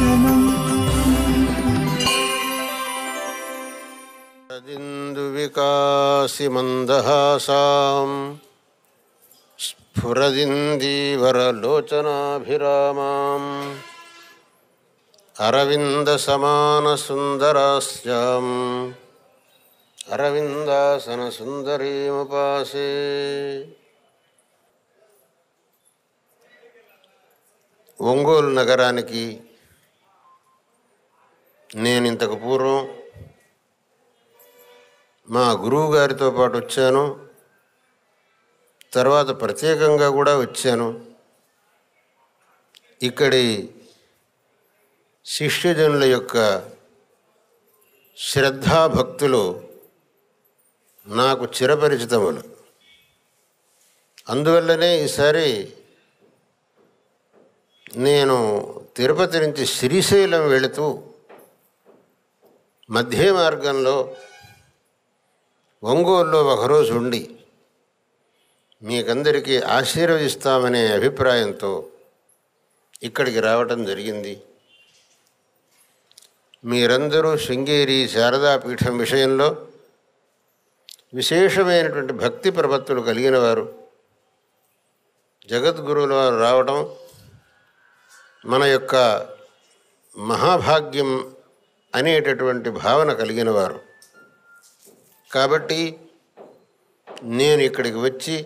दर्शनम् तदिन्दुविकासिमन्दहासाम् स्फुरदिन्दीवरलोचनाभिरामाम् अरविन्दसमानसुन्दरास्याम् अरविन्दासनसुन्दरीमुपासे ఒంగోలు నగరానికి నేను ఇంతకు పూర్వం మా గురువు గారితో పాటు వచ్చాను తర్వాత ప్రత్యేకంగా కూడా వచ్చాను ఇక్కడి శిష్యజనుల యొక్క శ్రద్ధాభక్తులు నాకు చిరపరిచితములు అందువల్లనే ఈసారి నేను తిరుపతి నుంచి శ్రీశైలం వెళుతూ మధ్య మార్గంలో ఒంగోలులో ఒకరోజు ఉండి మీకందరికీ ఆశీర్వదిస్తామనే అభిప్రాయంతో ఇక్కడికి రావటం జరిగింది మీరందరూ శృంగేరి శారదాపీఠం విషయంలో విశేషమైనటువంటి భక్తి ప్రపత్తులు కలిగిన వారు జగద్గురువుల వారు రావటం మన యొక్క మహాభాగ్యం అనేటటువంటి భావన కలిగిన వారు కాబట్టి నేను ఇక్కడికి వచ్చి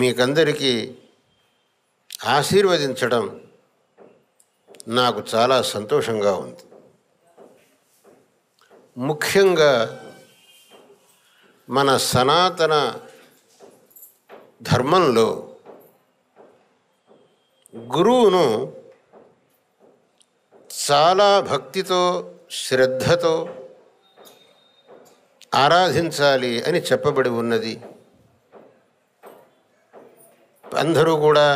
మీకందరికీ ఆశీర్వదించడం నాకు చాలా సంతోషంగా ఉంది ముఖ్యంగా మన సనాతన ధర్మంలో గురువును చాలా భక్తితో శ్రద్ధతో ఆరాధించాలి అని చెప్పబడి ఉన్నది అందరూ కూడా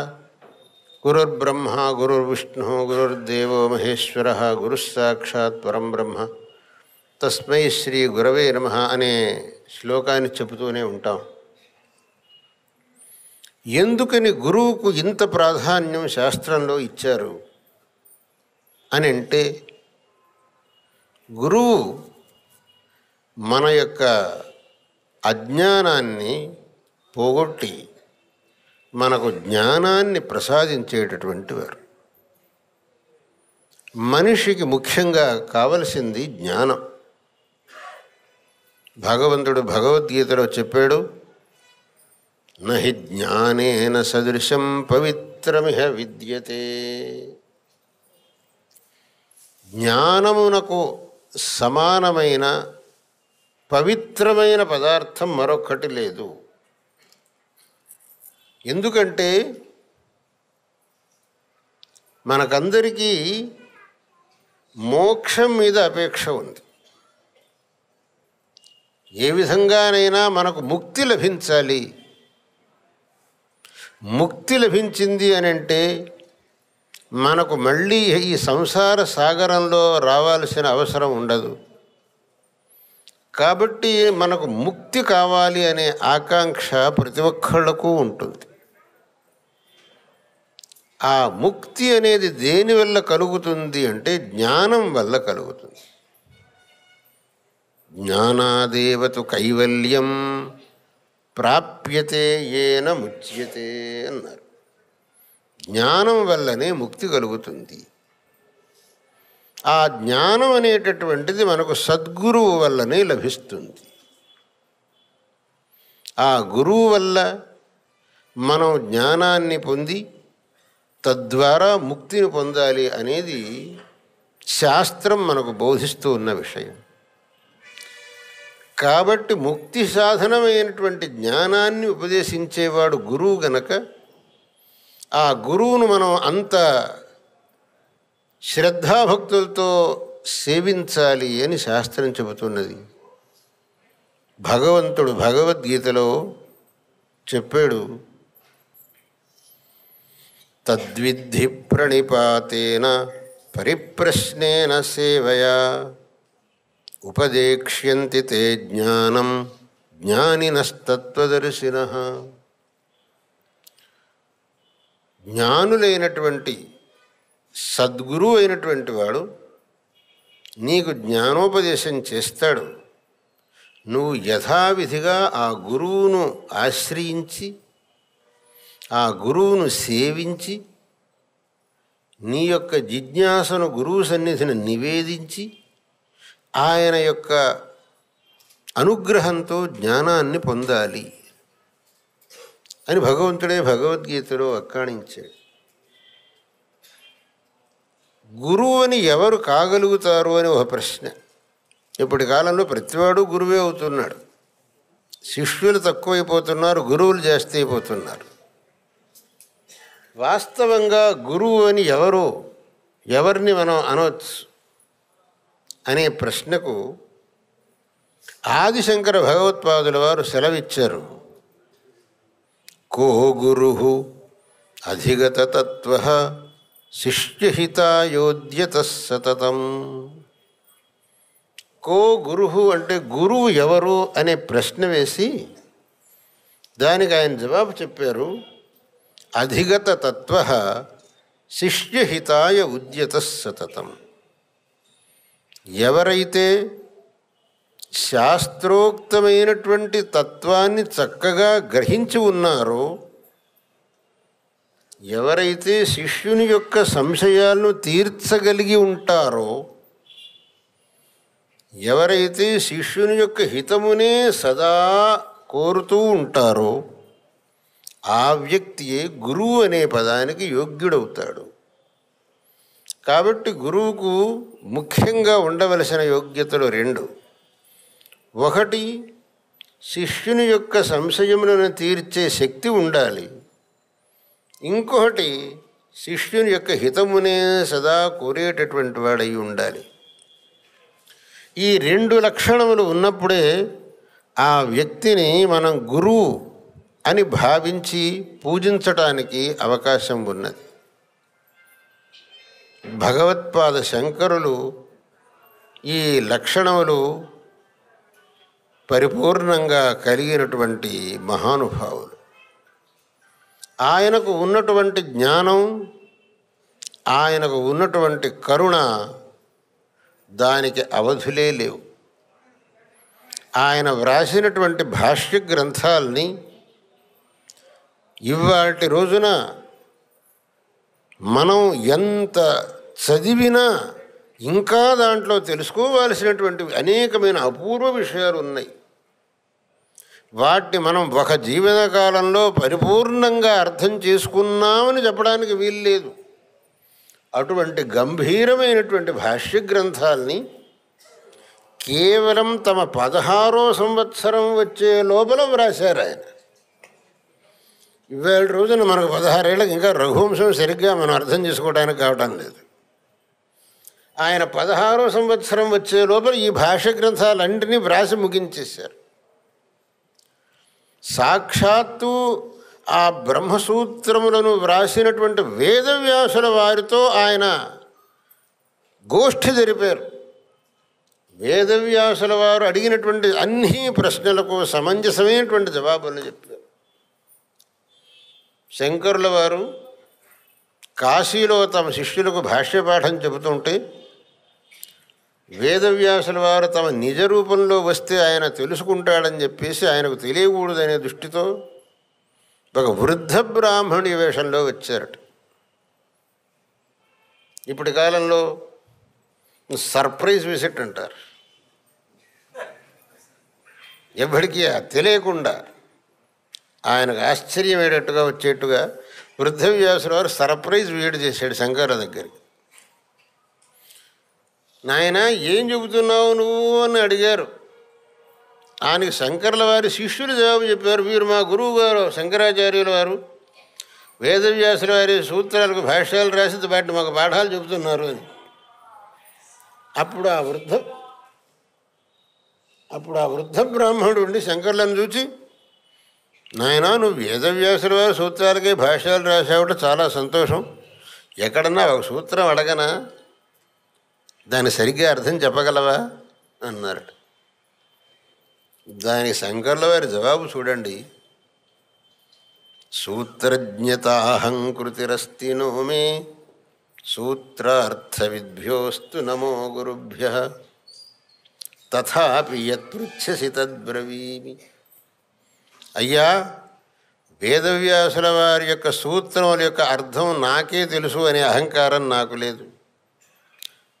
గురుర్బ్రహ్మ గురుర్విష్ణు గురుర్దేవో మహేశ్వర గురుస్సాక్షాత్ పరం బ్రహ్మ తస్మై శ్రీ గురవే నమ అనే శ్లోకాన్ని చెబుతూనే ఉంటాం ఎందుకని గురువుకు ఇంత ప్రాధాన్యం శాస్త్రంలో ఇచ్చారు అని అంటే గురువు మన యొక్క అజ్ఞానాన్ని పోగొట్టి మనకు జ్ఞానాన్ని ప్రసాదించేటటువంటి వారు మనిషికి ముఖ్యంగా కావలసింది జ్ఞానం భగవంతుడు భగవద్గీతలో చెప్పాడు నహి జ్ఞానేన సదృశం పవిత్రమిహ విద్యతే జ్ఞానమునకు సమానమైన పవిత్రమైన పదార్థం మరొకటి లేదు ఎందుకంటే మనకందరికీ మోక్షం మీద అపేక్ష ఉంది ఏ విధంగానైనా మనకు ముక్తి లభించాలి ముక్తి లభించింది అని అంటే మనకు మళ్ళీ ఈ సంసార సాగరంలో రావాల్సిన అవసరం ఉండదు కాబట్టి మనకు ముక్తి కావాలి అనే ఆకాంక్ష ప్రతి ఒక్కళ్ళకు ఉంటుంది ఆ ముక్తి అనేది దేని వల్ల కలుగుతుంది అంటే జ్ఞానం వల్ల కలుగుతుంది జ్ఞానాదేవతు కైవల్యం ప్రాప్యతే ఏన ముచ్యతే అన్నారు జ్ఞానం వల్లనే ముక్తి కలుగుతుంది ఆ జ్ఞానం అనేటటువంటిది మనకు సద్గురువు వల్లనే లభిస్తుంది ఆ గురువు వల్ల మనం జ్ఞానాన్ని పొంది తద్వారా ముక్తిని పొందాలి అనేది శాస్త్రం మనకు బోధిస్తూ ఉన్న విషయం కాబట్టి ముక్తి సాధనమైనటువంటి జ్ఞానాన్ని ఉపదేశించేవాడు గురువు గనక ఆ గురువును మనం అంత శ్రద్ధాభక్తులతో సేవించాలి అని శాస్త్రం చెబుతున్నది భగవంతుడు భగవద్గీతలో చెప్పాడు తద్విద్ధి ప్రణిపాతేన పరిప్రశ్నేన సేవయా ఉపదేక్ష్యంతి తే జ్ఞానం జ్ఞానినస్తత్వదర్శిన జ్ఞానులైనటువంటి సద్గురువు అయినటువంటి వాడు నీకు జ్ఞానోపదేశం చేస్తాడు నువ్వు యథావిధిగా ఆ గురువును ఆశ్రయించి ఆ గురువును సేవించి నీ యొక్క జిజ్ఞాసను గురువు సన్నిధిని నివేదించి ఆయన యొక్క అనుగ్రహంతో జ్ఞానాన్ని పొందాలి అని భగవంతుడే భగవద్గీతలో అక్కాణించాడు గురువు అని ఎవరు కాగలుగుతారు అని ఒక ప్రశ్న ఇప్పటి కాలంలో ప్రతివాడు గురువే అవుతున్నాడు శిష్యులు తక్కువైపోతున్నారు గురువులు జాస్తి అయిపోతున్నారు వాస్తవంగా గురువు అని ఎవరు ఎవరిని మనం అనవచ్చు అనే ప్రశ్నకు ఆదిశంకర భగవత్పాదుల వారు సెలవిచ్చారు కో गुरुः अधिगततत्त्वः శిష్యహితాయోధ్యత సతతం కో గురు అంటే గురువు ఎవరు అనే ప్రశ్న వేసి దానికి ఆయన జవాబు చెప్పారు అధిగత తత్వ శిష్యహితాయ ఉద్యత సతతం ఎవరైతే శాస్త్రోక్తమైనటువంటి తత్వాన్ని చక్కగా గ్రహించి ఉన్నారో ఎవరైతే శిష్యుని యొక్క సంశయాలను తీర్చగలిగి ఉంటారో ఎవరైతే శిష్యుని యొక్క హితమునే సదా కోరుతూ ఉంటారో ఆ వ్యక్తియే గురువు అనే పదానికి యోగ్యుడవుతాడు కాబట్టి గురువుకు ముఖ్యంగా ఉండవలసిన యోగ్యతలు రెండు ఒకటి శిష్యుని యొక్క సంశయములను తీర్చే శక్తి ఉండాలి ఇంకొకటి శిష్యుని యొక్క హితమునే సదా కోరేటటువంటి వాడై ఉండాలి ఈ రెండు లక్షణములు ఉన్నప్పుడే ఆ వ్యక్తిని మనం గురువు అని భావించి పూజించటానికి అవకాశం ఉన్నది భగవత్పాద శంకరులు ఈ లక్షణములు పరిపూర్ణంగా కలిగినటువంటి మహానుభావులు ఆయనకు ఉన్నటువంటి జ్ఞానం ఆయనకు ఉన్నటువంటి కరుణ దానికి అవధులే లేవు ఆయన వ్రాసినటువంటి భాష్య గ్రంథాలని ఇవాటి రోజున మనం ఎంత చదివినా ఇంకా దాంట్లో తెలుసుకోవాల్సినటువంటి అనేకమైన అపూర్వ విషయాలు ఉన్నాయి వాటిని మనం ఒక జీవిత కాలంలో పరిపూర్ణంగా అర్థం చేసుకున్నామని చెప్పడానికి వీల్లేదు అటువంటి గంభీరమైనటువంటి భాష్య గ్రంథాల్ని కేవలం తమ పదహారో సంవత్సరం వచ్చే లోపల వ్రాశారు ఆయన ఇవాళ రోజున మనకు పదహారేళ్ళకి ఇంకా రఘువంశం సరిగ్గా మనం అర్థం చేసుకోవడానికి కావడం లేదు ఆయన పదహారో సంవత్సరం వచ్చే లోపల ఈ భాష గ్రంథాలన్నింటినీ వ్రాసి ముగించేశారు సాక్షాత్తు ఆ బ్రహ్మసూత్రములను వ్రాసినటువంటి వేదవ్యాసుల వారితో ఆయన గోష్ఠి జరిపారు వేదవ్యాసుల వారు అడిగినటువంటి అన్ని ప్రశ్నలకు సమంజసమైనటువంటి జవాబులను చెప్పారు శంకరుల వారు కాశీలో తమ శిష్యులకు భాష్యపాఠం చెబుతుంటే వేదవ్యాసుల వారు తమ నిజ రూపంలో వస్తే ఆయన తెలుసుకుంటాడని చెప్పేసి ఆయనకు తెలియకూడదనే దృష్టితో ఒక వృద్ధ బ్రాహ్మణి వేషంలో వచ్చారట ఇప్పటి కాలంలో సర్ప్రైజ్ విసిట్ అంటారు ఎవరికీ తెలియకుండా ఆయనకు ఆశ్చర్యమయ్యేటట్టుగా వచ్చేట్టుగా వృద్ధ వ్యాసుల వారు సర్ప్రైజ్ వేడి చేశాడు శంకర దగ్గరికి నాయన ఏం చెబుతున్నావు నువ్వు అని అడిగారు ఆయనకి శంకర్ల వారి శిష్యులు జవాబు చెప్పారు వీరు మా గురువు గారు శంకరాచార్యుల వారు వేదవ్యాసుల వారి సూత్రాలకు భాష్యాలు రాసి వాటిని మాకు పాఠాలు చెబుతున్నారు అని అప్పుడు ఆ వృద్ధ అప్పుడు ఆ వృద్ధ బ్రాహ్మణుడు ఉండి శంకర్లను చూచి నాయన నువ్వు వేదవ్యాసుల వారి సూత్రాలకి భాష్యాలు రాసావుట చాలా సంతోషం ఎక్కడన్నా ఒక సూత్రం అడగనా దాని సరిగ్గా అర్థం చెప్పగలవా అన్నారట దానికి శంకర్ల వారి జవాబు చూడండి సూత్రజ్ఞతాహంకృతిరస్తి మే సూత్రార్థ విద్భ్యోస్తు నమో గురుభ్య తథాపి యత్పృచ్చసి తద్బ్రవీమి అయ్యా వేదవ్యాసుల వారి యొక్క సూత్రముల యొక్క అర్థం నాకే తెలుసు అనే అహంకారం నాకు లేదు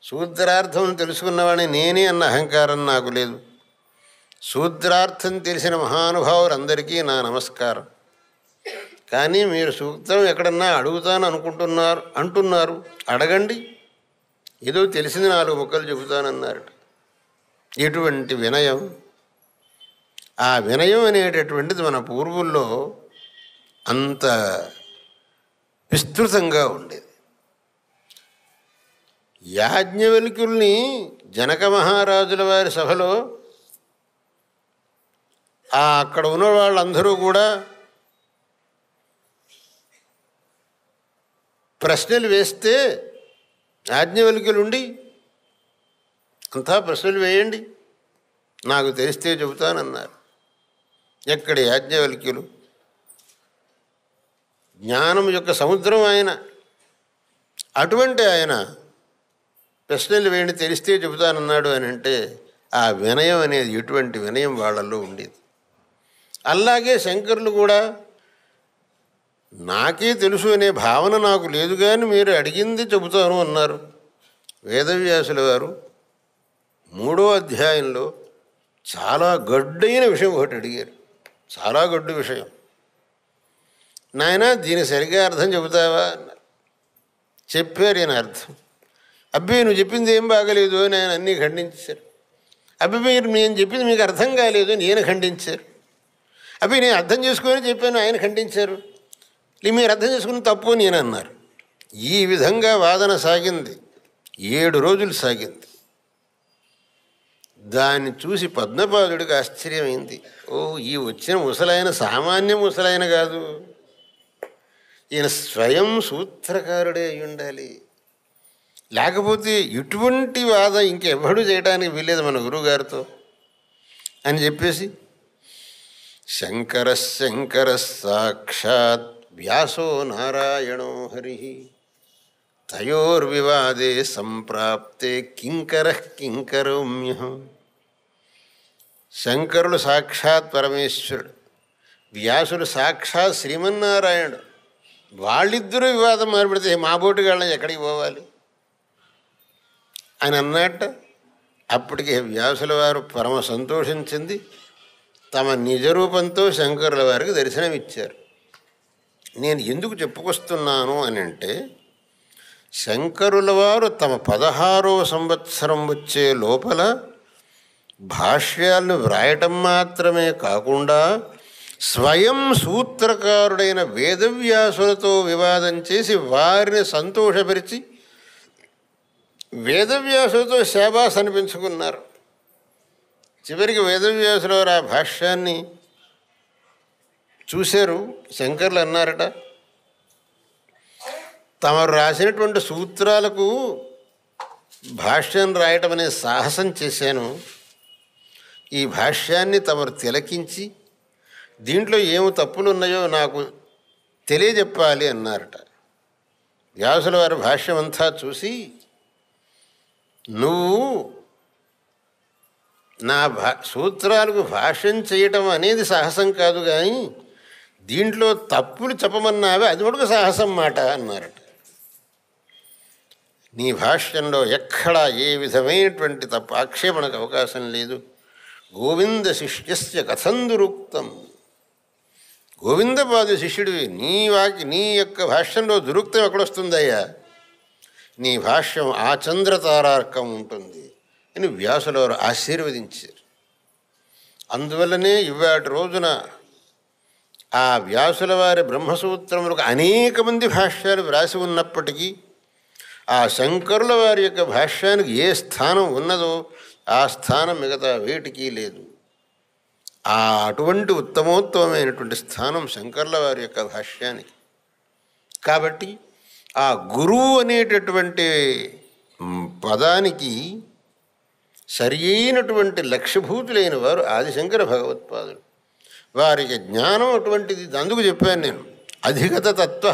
శూద్రార్థం తెలుసుకున్నవాడిని నేనే అన్న అహంకారం నాకు లేదు శూద్రార్థం తెలిసిన మహానుభావులందరికీ నా నమస్కారం కానీ మీరు సూత్రం ఎక్కడన్నా అడుగుతాను అనుకుంటున్నారు అంటున్నారు అడగండి ఏదో తెలిసింది నాలుగు ముక్కలు చెబుతానన్నారట ఎటువంటి వినయం ఆ వినయం అనేటటువంటిది మన పూర్వుల్లో అంత విస్తృతంగా ఉండేది యాజ్ఞవల్క్యుల్ని జనక మహారాజుల వారి సభలో అక్కడ ఉన్న వాళ్ళందరూ కూడా ప్రశ్నలు వేస్తే ఉండి అంతా ప్రశ్నలు వేయండి నాకు తెలిస్తే చెబుతానన్నారు ఎక్కడ యాజ్ఞవల్క్యులు జ్ఞానం యొక్క సముద్రం ఆయన అటువంటి ఆయన ప్రశ్నలు వేయండి తెలిస్తే చెబుతానన్నాడు అని అంటే ఆ వినయం అనేది ఎటువంటి వినయం వాళ్ళల్లో ఉండేది అలాగే శంకరులు కూడా నాకే తెలుసు అనే భావన నాకు లేదు కానీ మీరు అడిగింది చెబుతాను అన్నారు వేదవ్యాసుల వారు మూడో అధ్యాయంలో చాలా గడ్డైన విషయం ఒకటి అడిగారు చాలా గడ్డు విషయం నాయన దీని సరిగ్గా అర్థం చెబుతావా అన్నారు చెప్పారు అర్థం అబ్బి నువ్వు చెప్పింది ఏం బాగలేదు అని ఆయన అన్నీ ఖండించారు అబ్బి మీరు నేను చెప్పింది మీకు అర్థం కాలేదు నేను ఖండించారు అబ్బి నేను అర్థం చేసుకుని చెప్పాను ఆయన ఖండించారు మీరు అర్థం చేసుకుని తప్పు నేను అన్నారు ఈ విధంగా వాదన సాగింది ఏడు రోజులు సాగింది దాన్ని చూసి పద్మపాదుడికి ఆశ్చర్యమైంది ఓ ఈ వచ్చిన ముసలాయన సామాన్య ముసలాయన కాదు ఈయన స్వయం సూత్రకారుడే అయి ఉండాలి లేకపోతే ఇటువంటి వాద ఇంకెవడు చేయడానికి వీలేదు మన గురువుగారితో అని చెప్పేసి శంకర శంకర సాక్షాత్ వ్యాసో నారాయణో హరి తయోర్వివాదే సంప్రాప్తే కింకర కింకరోమ్యహం శంకరుడు సాక్షాత్ పరమేశ్వరుడు వ్యాసుడు సాక్షాత్ శ్రీమన్నారాయణుడు వాళ్ళిద్దరూ వివాదం మారిపెడితే మా బోటుగాళ్ళని ఎక్కడికి పోవాలి అని అన్నట్టు అప్పటికే వ్యాసుల వారు పరమ సంతోషించింది తమ నిజరూపంతో శంకరుల వారికి దర్శనమిచ్చారు నేను ఎందుకు చెప్పుకొస్తున్నాను అని అంటే శంకరుల వారు తమ పదహారో సంవత్సరం వచ్చే లోపల భాష్యాలను వ్రాయటం మాత్రమే కాకుండా స్వయం సూత్రకారుడైన వేదవ్యాసులతో వివాదం చేసి వారిని సంతోషపరిచి వేదవ్యాసుతో శాబాస్ అనిపించుకున్నారు చివరికి వేదవ్యాసులు ఆ భాష్యాన్ని చూశారు శంకర్లు అన్నారట తమరు రాసినటువంటి సూత్రాలకు భాష్యం రాయటం అనే సాహసం చేశాను ఈ భాష్యాన్ని తమరు తిలకించి దీంట్లో ఏమి తప్పులు ఉన్నాయో నాకు తెలియజెప్పాలి అన్నారట వ్యాసుల వారి భాష్యమంతా చూసి నువ్వు నా భా సూత్రాలకు భాష్యం చేయటం అనేది సాహసం కాదు కానీ దీంట్లో తప్పులు చెప్పమన్నావే అది కూడా సాహసం మాట అన్నారట నీ భాష్యంలో ఎక్కడా ఏ విధమైనటువంటి తప్ప ఆక్షేపణకు అవకాశం లేదు గోవింద శిష్యస్య కథం దురుక్తం గోవిందపాదు శిష్యుడివి నీ వాకి నీ యొక్క భాష్యంలో దురుక్తం ఎక్కడొస్తుందయ్యా నీ భాష్యం ఆ చంద్రతారార్కం ఉంటుంది అని వ్యాసులవారు ఆశీర్వదించారు అందువల్లనే ఇవాటి రోజున ఆ వ్యాసుల వారి బ్రహ్మసూత్రములకు అనేక మంది భాష్యాలు వ్రాసి ఉన్నప్పటికీ ఆ శంకరుల వారి యొక్క భాష్యానికి ఏ స్థానం ఉన్నదో ఆ స్థానం మిగతా వేటికీ లేదు ఆ అటువంటి ఉత్తమోత్తమైనటువంటి స్థానం శంకర్ల వారి యొక్క భాష్యానికి కాబట్టి ఆ గురువు అనేటటువంటి పదానికి సరి అయినటువంటి లక్ష్యభూతులైన వారు ఆదిశంకర భగవత్పాదులు వారికి జ్ఞానం అటువంటిది అందుకు చెప్పాను నేను అధిగత తత్వ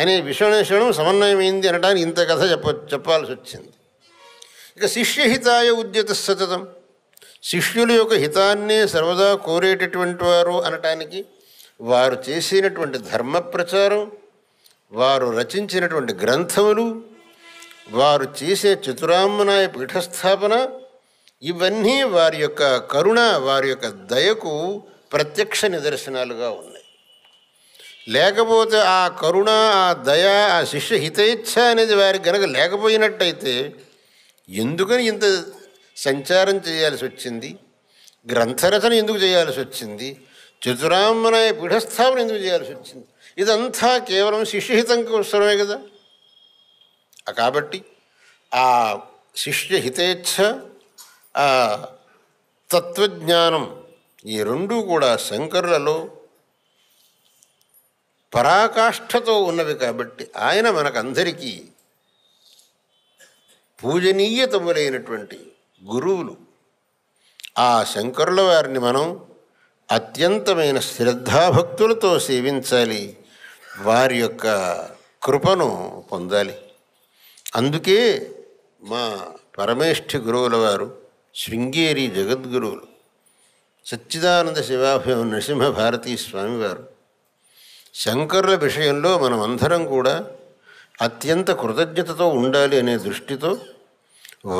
అనే విషణేషణం సమన్వయమైంది అనడానికి ఇంత కథ చెప్ప చెప్పాల్సి వచ్చింది ఇక శిష్యహితాయ ఉద్యత సతతం శిష్యుల యొక్క హితాన్నే సర్వదా కోరేటటువంటి వారు అనటానికి వారు చేసినటువంటి ధర్మ ప్రచారం వారు రచించినటువంటి గ్రంథములు వారు చేసే చతురామ్మనాయ పీఠస్థాపన ఇవన్నీ వారి యొక్క కరుణ వారి యొక్క దయకు ప్రత్యక్ష నిదర్శనాలుగా ఉన్నాయి లేకపోతే ఆ కరుణ ఆ దయ ఆ శిష్య హితేచ్ఛ అనేది వారికి కనుక లేకపోయినట్టయితే ఎందుకని ఇంత సంచారం చేయాల్సి వచ్చింది గ్రంథరచన ఎందుకు చేయాల్సి వచ్చింది చతురామ్మనాయ పీఠస్థాపన ఎందుకు చేయాల్సి వచ్చింది ఇదంతా కేవలం శిష్యహితం కోసమే కదా కాబట్టి ఆ శిష్యహితేచ్ఛ ఆ తత్వజ్ఞానం ఈ రెండూ కూడా శంకరులలో పరాకాష్ఠతో ఉన్నవి కాబట్టి ఆయన మనకందరికీ పూజనీయతములైనటువంటి గురువులు ఆ శంకరుల వారిని మనం అత్యంతమైన శ్రద్ధాభక్తులతో సేవించాలి వారి యొక్క కృపను పొందాలి అందుకే మా పరమేష్ఠి గురువుల వారు శృంగేరి జగద్గురువులు సచ్చిదానంద శివాభయం నరసింహ భారతీ స్వామివారు శంకరుల విషయంలో మనం అందరం కూడా అత్యంత కృతజ్ఞతతో ఉండాలి అనే దృష్టితో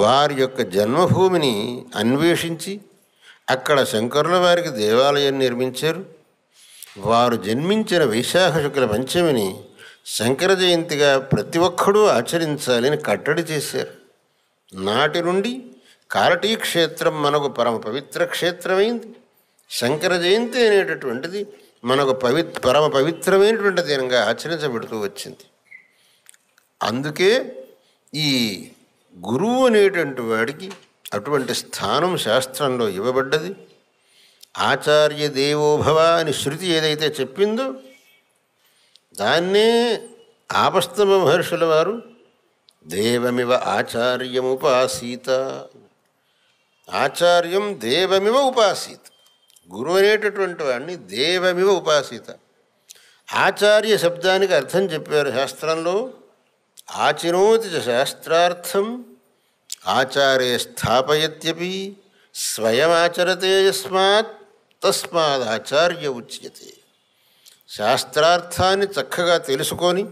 వారి యొక్క జన్మభూమిని అన్వేషించి అక్కడ శంకరుల వారికి దేవాలయం నిర్మించారు వారు జన్మించిన వైశాఖ శుక్ల పంచమిని శంకర జయంతిగా ప్రతి ఒక్కడూ ఆచరించాలని కట్టడి చేశారు నాటి నుండి కారటీ క్షేత్రం మనకు పరమ పవిత్ర క్షేత్రమైంది శంకర జయంతి అనేటటువంటిది మనకు పవి పరమ పవిత్రమైనటువంటి దినంగా ఆచరించబడుతూ వచ్చింది అందుకే ఈ గురువు అనేటువంటి వాడికి అటువంటి స్థానం శాస్త్రంలో ఇవ్వబడ్డది ఆచార్య దేవోభవ అని శృతి ఏదైతే చెప్పిందో దాన్నే ఆపస్తమ మహర్షుల వారు దేవమివ ఆచార్యముపాసీత ఆచార్యం దేవమివ ఉపాసీత గురువు అనేటటువంటి వాడిని దేవమివ ఉపాసీత ఆచార్య శబ్దానికి అర్థం చెప్పారు శాస్త్రంలో ఆచినోతి శాస్త్రార్థం ఆచార్య స్థాపయత్యపి స్వయం ఆచరతే యస్మాత్ తస్మాద్ ఆచార్య ఉచ్యతే శాస్త్రార్థాన్ని చక్కగా తెలుసుకొని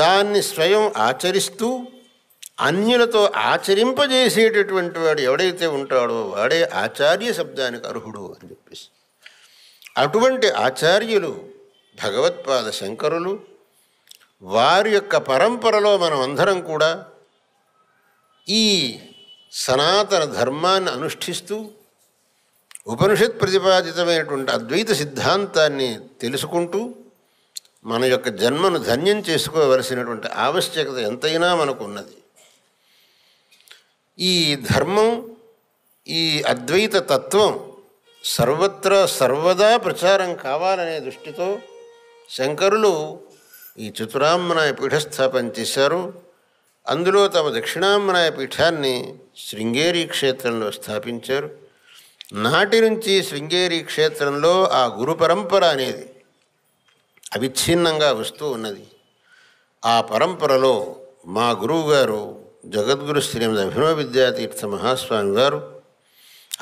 దాన్ని స్వయం ఆచరిస్తూ అన్యులతో ఆచరింపజేసేటటువంటి వాడు ఎవడైతే ఉంటాడో వాడే ఆచార్య శబ్దానికి అర్హుడు అని చెప్పేసి అటువంటి ఆచార్యులు భగవత్పాద శంకరులు వారి యొక్క పరంపరలో మనం అందరం కూడా ఈ సనాతన ధర్మాన్ని అనుష్ఠిస్తూ ఉపనిషత్ ప్రతిపాదితమైనటువంటి అద్వైత సిద్ధాంతాన్ని తెలుసుకుంటూ మన యొక్క జన్మను ధన్యం చేసుకోవలసినటువంటి ఆవశ్యకత ఎంతైనా మనకు ఉన్నది ఈ ధర్మం ఈ అద్వైత తత్వం సర్వత్రా సర్వదా ప్రచారం కావాలనే దృష్టితో శంకరులు ఈ చతురామ్మనాయ పీఠస్థాపన చేశారు అందులో తమ దక్షిణామ్మనాయ పీఠాన్ని శృంగేరి క్షేత్రంలో స్థాపించారు నాటి నుంచి శృంగేరి క్షేత్రంలో ఆ గురు పరంపర అనేది అవిచ్ఛిన్నంగా వస్తూ ఉన్నది ఆ పరంపరలో మా గురువు గారు జగద్గురు శ్రీమతి అభినవ విద్యాతీర్థ మహాస్వామి గారు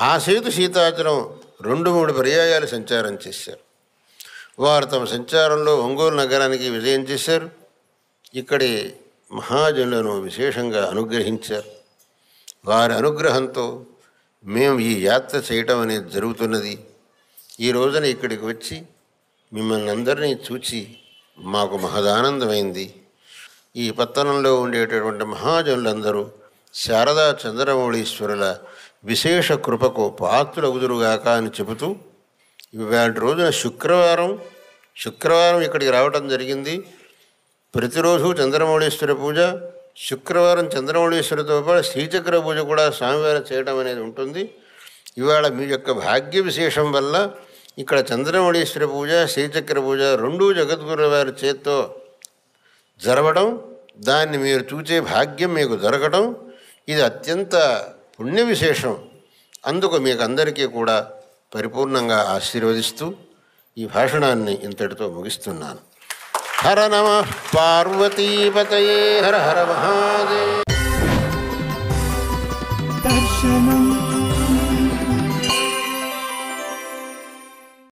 ఆ సేతు సీతాచలం రెండు మూడు పర్యాయాలు సంచారం చేశారు వారు తమ సంచారంలో ఒంగోలు నగరానికి విజయం చేశారు ఇక్కడి మహాజనులను విశేషంగా అనుగ్రహించారు వారి అనుగ్రహంతో మేము ఈ యాత్ర చేయటం అనేది జరుగుతున్నది ఈ రోజున ఇక్కడికి వచ్చి మిమ్మల్ని అందరినీ చూచి మాకు మహదానందమైంది ఈ పత్తనంలో ఉండేటటువంటి మహాజనులందరూ శారదా చంద్రమౌళీశ్వరుల విశేష కృపకు పాత్రులగుదురుగాక అని చెబుతూ ఇవాళ రోజున శుక్రవారం శుక్రవారం ఇక్కడికి రావటం జరిగింది ప్రతిరోజు చంద్రమౌళీశ్వర పూజ శుక్రవారం చంద్రమౌళేశ్వరితో పాటు శ్రీచక్ర పూజ కూడా స్వామివారం చేయడం అనేది ఉంటుంది ఇవాళ మీ యొక్క భాగ్య విశేషం వల్ల ఇక్కడ చంద్రమౌళేశ్వర పూజ శ్రీచక్ర పూజ రెండూ జగద్గురు వారి చేత్తో జరగడం దాన్ని మీరు చూచే భాగ్యం మీకు జరగడం ఇది అత్యంత పుణ్య విశేషం అందుకు మీకు అందరికీ కూడా పరిపూర్ణంగా ఆశీర్వదిస్తూ ఈ భాషణాన్ని ఇంతటితో ముగిస్తున్నాను हर नम पार्वती पत हर हर महादेव दर्शन